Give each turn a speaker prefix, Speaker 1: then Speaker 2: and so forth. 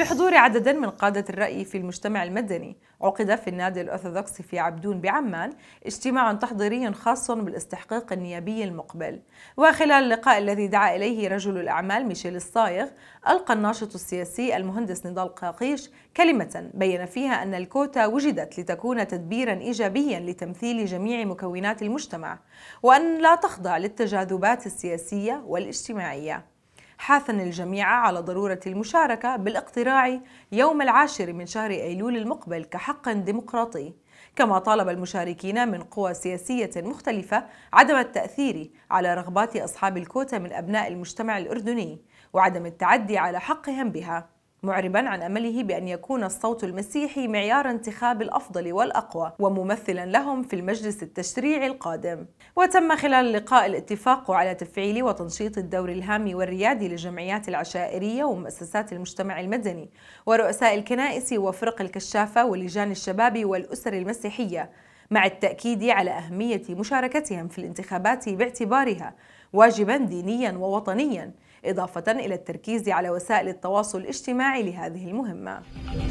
Speaker 1: بحضور عدد من قادة الرأي في المجتمع المدني عقد في النادي الأرثوذكسي في عبدون بعمان اجتماع تحضيري خاص بالاستحقاق النيابي المقبل وخلال اللقاء الذي دعا إليه رجل الأعمال ميشيل الصايغ ألقى الناشط السياسي المهندس نضال قاقيش كلمة بين فيها أن الكوتا وجدت لتكون تدبيرا إيجابيا لتمثيل جميع مكونات المجتمع وأن لا تخضع للتجاذبات السياسية والاجتماعية حاثا الجميع على ضرورة المشاركة بالاقتراع يوم العاشر من شهر أيلول المقبل كحق ديمقراطي كما طالب المشاركين من قوى سياسية مختلفة عدم التأثير على رغبات أصحاب الكوتا من أبناء المجتمع الأردني وعدم التعدي على حقهم بها معربا عن امله بان يكون الصوت المسيحي معيار انتخاب الافضل والاقوى وممثلا لهم في المجلس التشريعي القادم. وتم خلال اللقاء الاتفاق على تفعيل وتنشيط الدور الهام والريادي للجمعيات العشائريه ومؤسسات المجتمع المدني ورؤساء الكنائس وفرق الكشافه ولجان الشباب والاسر المسيحيه. مع التأكيد على أهمية مشاركتهم في الانتخابات باعتبارها واجبا دينيا ووطنيا إضافة إلى التركيز على وسائل التواصل الاجتماعي لهذه المهمة